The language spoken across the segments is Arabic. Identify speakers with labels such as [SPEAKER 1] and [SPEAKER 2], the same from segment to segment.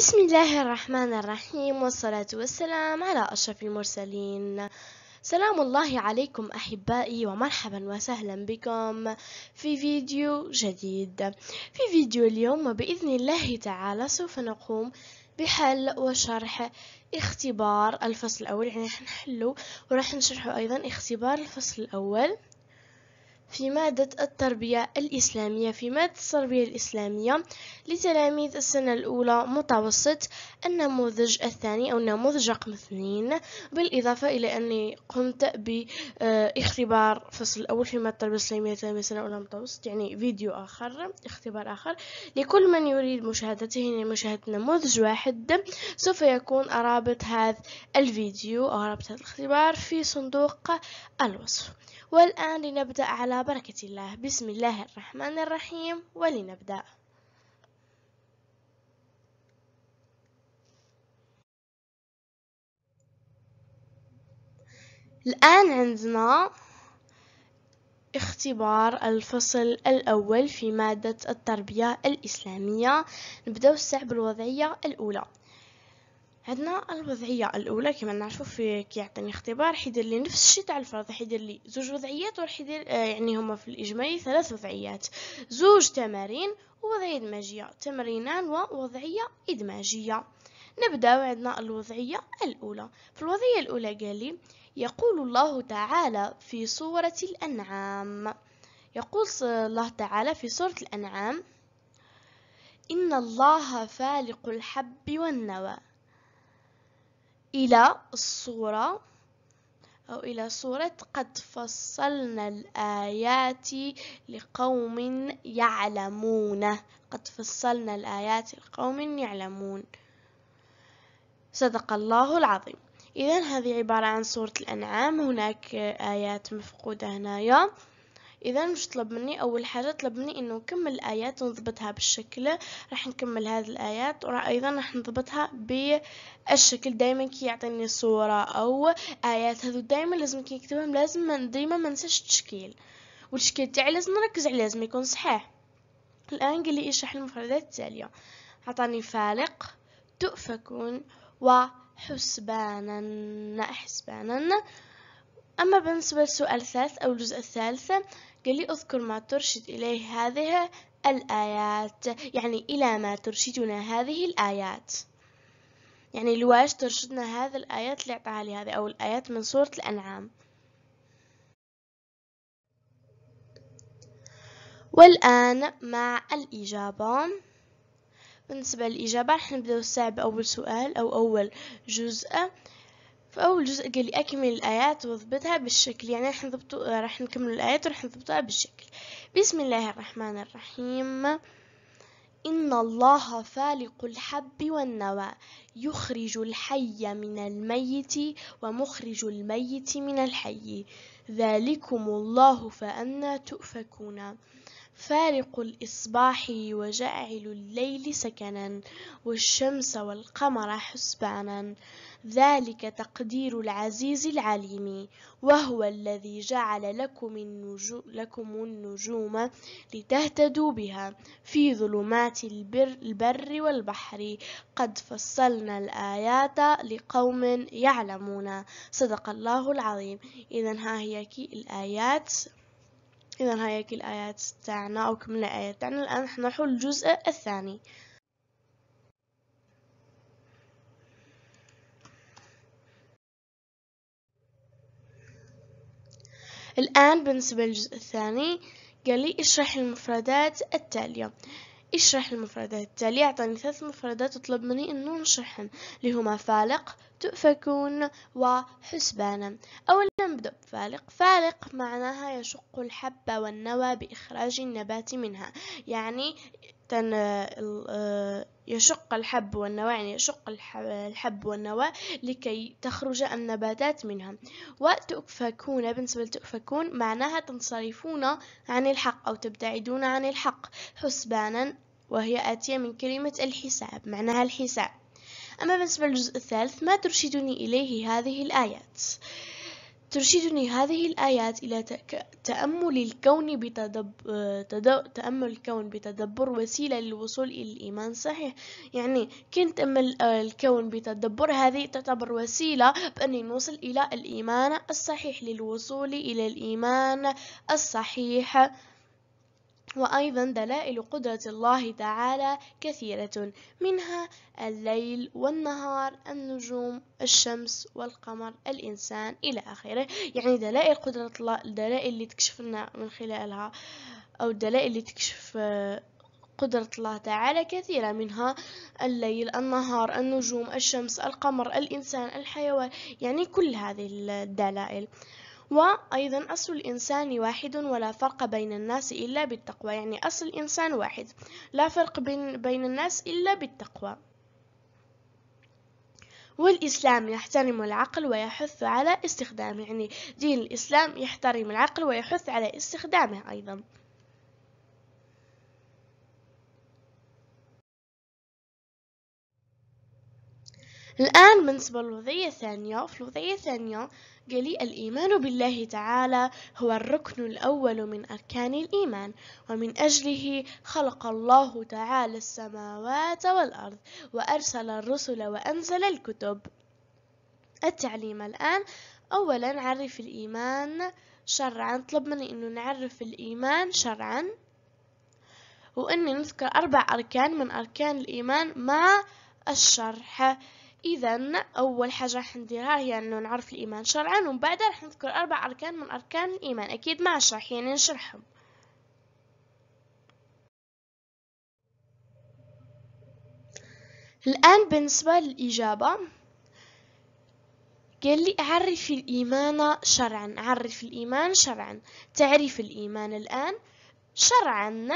[SPEAKER 1] بسم الله الرحمن الرحيم والصلاة والسلام على أشرف المرسلين سلام الله عليكم أحبائي ومرحبا وسهلا بكم في فيديو جديد في فيديو اليوم بإذن الله تعالى سوف نقوم بحل وشرح اختبار الفصل الأول يعني راح نحله وراح نشرحه أيضا اختبار الفصل الأول في مادة التربية الإسلامية في مادة التربية الإسلامية لتلاميذ السنة الأولى متوسط النموذج الثاني أو النموذج رقم اثنين بالإضافة إلى أني قمت باختبار آه، فصل الأول في مادة التربية الإسلامية لتلاميذ السنة الأولى متوسط يعني فيديو آخر اختبار آخر لكل من يريد مشاهدته يعني مشاهدة نموذج واحد سوف يكون رابط هذا الفيديو أو رابط هذا الاختبار في صندوق الوصف والآن لنبدأ على بركة الله بسم الله الرحمن الرحيم ولنبدأ الآن عندنا اختبار الفصل الأول في مادة التربية الإسلامية نبدأ بالوضعية الأولى عندنا الوضعيه الاولى كما نعرفوا في كيعطيني اختبار حيدير لي نفس الشيء تاع الفرض حيدير لي زوج وضعيات وراح يدير آه، يعني هما في الاجمالي ثلاث وضعيات زوج تمارين ووضعيه ادماجيه تمرينان ووضعيه ادماجيه نبدا عندنا الوضعيه الاولى في الوضعيه الاولى قال لي يقول الله تعالى في سوره الانعام يقول الله تعالى في سوره الانعام ان الله فالق الحب والنوى إلى الصورة أو إلى صورة قد فصلنا الآيات لقوم يعلمون قد فصلنا الآيات لقوم يعلمون صدق الله العظيم إذا هذه عبارة عن سورة الأنعام هناك آيات مفقودة هنايا اذا مش طلب مني اول حاجه طلب مني انه نكمل الايات ونضبطها بالشكل راح نكمل هذه الايات وايضا راح نضبطها بالشكل دائما كي يعطيني صوره او ايات هذو دائما لازم كي نكتبهم لازم ديما ما ننساش التشكيل والتشكيل تاعي لازم نركز عليه لازم يكون صحيح الان قال لي اشرح المفردات التاليه عطاني فالق تؤفكون وحسبانا حسبانا أما بالنسبة للسؤال الثالث أو الجزء الثالث قال لي اذكر ما ترشد إليه هذه الآيات يعني إلى ما ترشدنا هذه الآيات يعني لواش ترشدنا هذا الآيات اللي عطاها لي هذه أو الآيات من سورة الأنعام والآن مع الإجابة بالنسبة للإجابة راح نبدأ الساعة بأول سؤال أو أول جزء في اول جزء قال لي اكمل الايات واضبطها بالشكل يعني راح نضبطو راح نكمل الايات وراح نضبطها بالشكل بسم الله الرحمن الرحيم ان الله فالق الحب والنوى يخرج الحي من الميت ومخرج الميت من الحي ذلكم الله فانا تؤفكون فارق الإصباح وجاعل الليل سكنا والشمس والقمر حسبانا ذلك تقدير العزيز العليم وهو الذي جعل لكم النجوم, لكم النجوم لتهتدوا بها في ظلمات البر, البر والبحر قد فصلنا الآيات لقوم يعلمون صدق الله العظيم إذا ها هي كي الآيات إذا هاي نهاية الآيات تاعنا أو كملنا آيات تاعنا الآن راح نروحو للجزء الثاني الآن بالنسبة للجزء الثاني قال لي اشرح المفردات التالية اشرح المفردات التالية أعطاني ثلاث مفردات تطلب مني أنه نشرحهم اللي هما فالق تؤفكون وحسبانا أولا نبدأ بفالق فالق معناها يشق الحبة والنوى بإخراج النبات منها يعني آه، يشق الحب والنواة يعني يشق الحب والنواة لكي تخرج النباتات منها وتؤفكون بالنسبة لتؤفكون معناها تنصرفون عن الحق أو تبتعدون عن الحق حسبانا وهي آتية من كلمة الحساب معناها الحساب أما بالنسبة للجزء الثالث ما ترشدني إليه هذه الآيات ترشدني هذه الآيات إلى تأمل الكون بتدب... تد... تأمل الكون بتدبر وسيلة للوصول إلى الإيمان صحيح يعني كنت أمل آه، الكون بتدبر هذه تعتبر وسيلة بأن نوصل إلى الإيمان الصحيح للوصول إلى الإيمان الصحيح وأيضا دلائل قدرة الله تعالى كثيرة منها الليل والنهار النجوم الشمس والقمر الإنسان إلى آخره يعني دلائل قدرة الله الدلائل اللي تكشف لنا من خلالها أو الدلائل اللي تكشف آه، قدرة الله تعالى كثيرة منها الليل النهار النجوم الشمس القمر الإنسان الحيوان يعني كل هذه الدلائل وأيضا أصل الإنسان واحد ولا فرق بين الناس إلا بالتقوى يعني أصل الإنسان واحد لا فرق بين, بين الناس إلا بالتقوى والإسلام يحترم العقل ويحث على استخدامه يعني دين الإسلام يحترم العقل ويحث على استخدامه أيضا الآن بالنسبة للوضعية الثانية في الوضعية الثانية جلي الإيمان بالله تعالى هو الركن الأول من أركان الإيمان ومن أجله خلق الله تعالى السماوات والأرض وأرسل الرسل وأنزل الكتب التعليم الآن أولا عرف الإيمان شرعا طلب مني أنه نعرف الإيمان شرعا وأني نذكر أربع أركان من أركان الإيمان مع الشرح اذا اول حاجه راح نديرها هي انه نعرف الايمان شرعا ومن بعد راح نذكر اربع اركان من اركان الايمان اكيد مع الشرح يعني نشرحهم الان بالنسبه للاجابه قال لي عرف الايمان شرعا عرف الايمان شرعا تعريف الايمان الان شرعا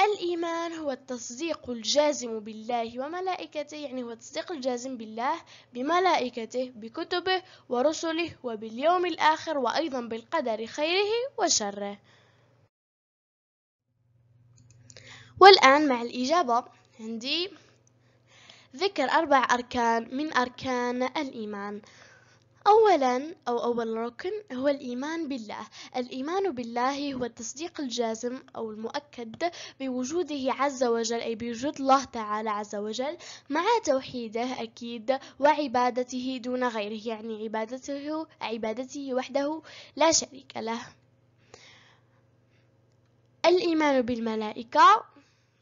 [SPEAKER 1] الإيمان هو التصديق الجازم بالله وملائكته يعني هو التصديق الجازم بالله بملائكته بكتبه ورسله وباليوم الآخر وأيضا بالقدر خيره وشره والآن مع الإجابة عندي ذكر أربع أركان من أركان الإيمان أولا أو أول ركن هو الإيمان بالله الإيمان بالله هو التصديق الجازم أو المؤكد بوجوده عز وجل أي بوجود الله تعالى عز وجل مع توحيده أكيد وعبادته دون غيره يعني عبادته عبادته وحده لا شريك له الإيمان بالملائكة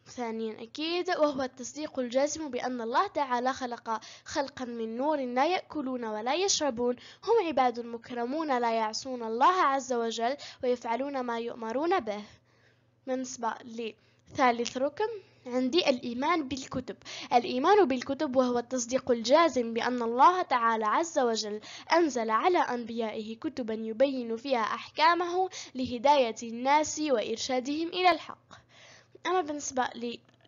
[SPEAKER 1] ثانيا أكيد وهو التصديق الجازم بأن الله تعالى خلق خلقا من نور لا يأكلون ولا يشربون هم عباد مكرمون لا يعصون الله عز وجل ويفعلون ما يؤمرون به بالنسبة لثالث ركن عندي الإيمان بالكتب الإيمان بالكتب وهو التصديق الجازم بأن الله تعالى عز وجل أنزل على أنبيائه كتبا يبين فيها أحكامه لهداية الناس وإرشادهم إلى الحق أما بالنسبة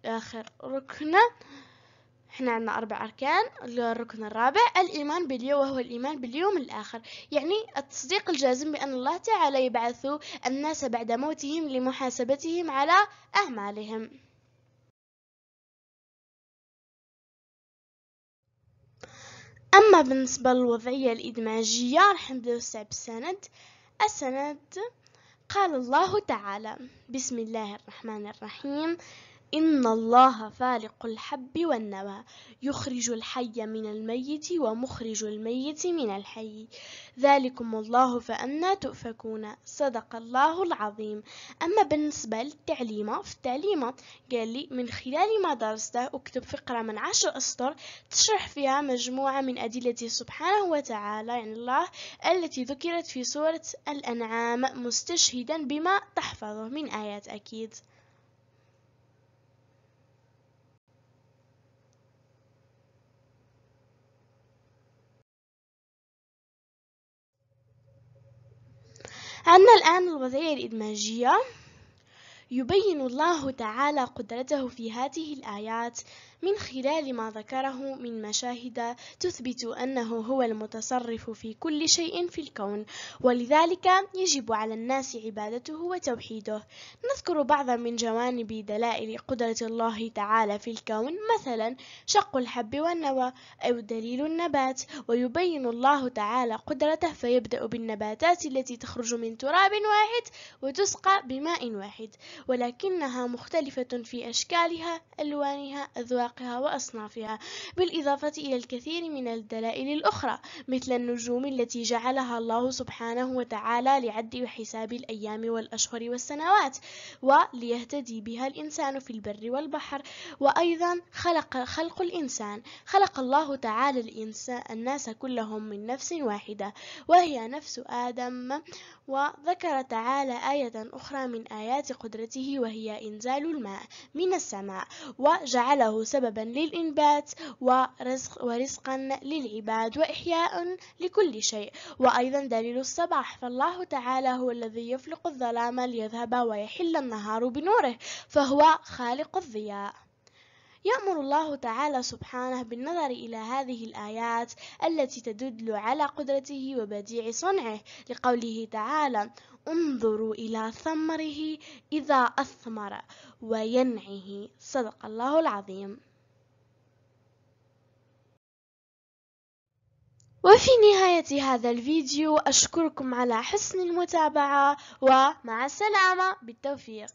[SPEAKER 1] لآخر ركن احنا عندنا أربع أركان الركن الرابع الإيمان باليوم وهو الإيمان باليوم الآخر يعني التصديق الجازم بأن الله تعالى يبعث الناس بعد موتهم لمحاسبتهم على أعمالهم أما بالنسبة للوضعية الإدماجية راح نبداو السند السند قال الله تعالى بسم الله الرحمن الرحيم إن الله فالق الحب والنوى يخرج الحي من الميت ومخرج الميت من الحي ذلكم الله فأنا تؤفكون صدق الله العظيم أما بالنسبة للتعليمة في التعليمة قال لي من خلال ما درسته أكتب فقرة من عشر أسطر تشرح فيها مجموعة من أدلته سبحانه وتعالى يعني الله التي ذكرت في سورة الأنعام مستشهدا بما تحفظه من آيات أكيد عندنا الآن الوضعية الإدماجية يبين الله تعالى قدرته في هذه الآيات من خلال ما ذكره من مشاهد تثبت أنه هو المتصرف في كل شيء في الكون ولذلك يجب على الناس عبادته وتوحيده نذكر بعضا من جوانب دلائل قدرة الله تعالى في الكون مثلا شق الحب والنوى أو دليل النبات ويبين الله تعالى قدرته فيبدأ بالنباتات التي تخرج من تراب واحد وتسقى بماء واحد ولكنها مختلفة في أشكالها ألوانها أذواقها وأصنافها بالإضافة إلى الكثير من الدلائل الأخرى مثل النجوم التي جعلها الله سبحانه وتعالى لعد وحساب الأيام والأشهر والسنوات وليهتدي بها الإنسان في البر والبحر وأيضا خلق خلق الإنسان خلق الله تعالى الإنسان الناس كلهم من نفس واحدة وهي نفس آدم وذكر تعالى آية أخرى من آيات قدرته وهي إنزال الماء من السماء وجعله سببا للإنبات ورزق ورزقا للعباد وإحياء لكل شيء وأيضا دليل الصباح فالله تعالى هو الذي يفلق الظلام ليذهب ويحل النهار بنوره فهو خالق الضياء يأمر الله تعالى سبحانه بالنظر إلى هذه الآيات التي تدل على قدرته وبديع صنعه لقوله تعالى انظروا إلى ثمره إذا أثمر وينعه صدق الله العظيم وفي نهاية هذا الفيديو أشكركم على حسن المتابعة ومع السلامة بالتوفيق